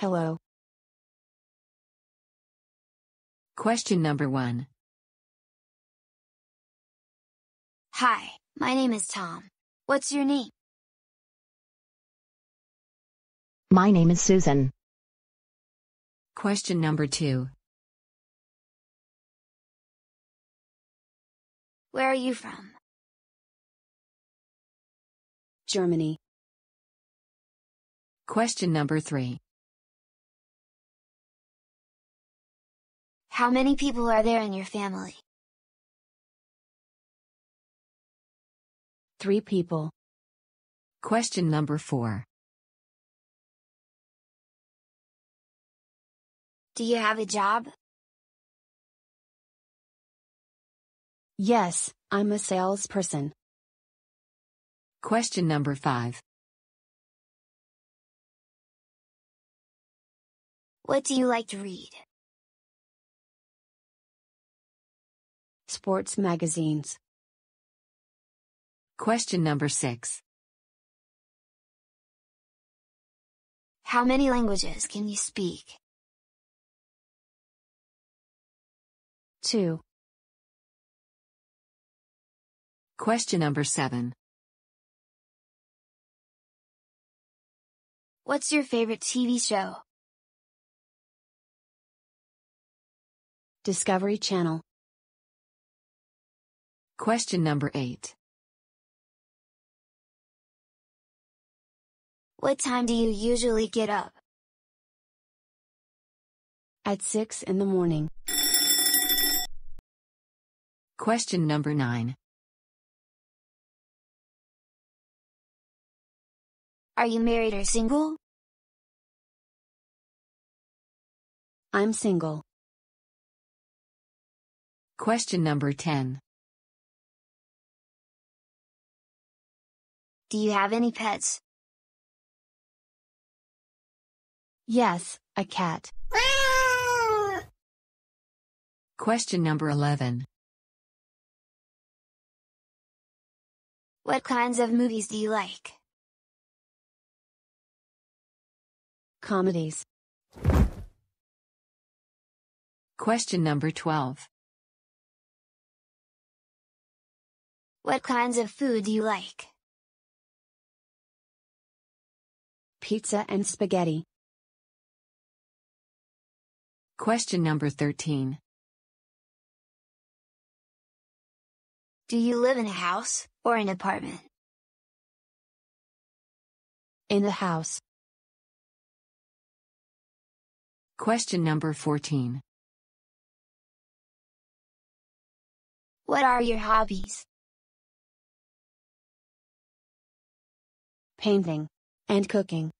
Hello. Question number one. Hi, my name is Tom. What's your name? My name is Susan. Question number two. Where are you from? Germany. Question number three. How many people are there in your family? Three people. Question number four. Do you have a job? Yes, I'm a salesperson. Question number five. What do you like to read? Sports magazines. Question number 6. How many languages can you speak? 2. Question number 7. What's your favorite TV show? Discovery Channel. Question number 8. What time do you usually get up? At 6 in the morning. Question number 9. Are you married or single? I'm single. Question number 10. Do you have any pets? Yes, a cat. Question number 11. What kinds of movies do you like? Comedies. Question number 12. What kinds of food do you like? pizza and spaghetti. Question number 13. Do you live in a house or an apartment? In a house. Question number 14. What are your hobbies? Painting and cooking.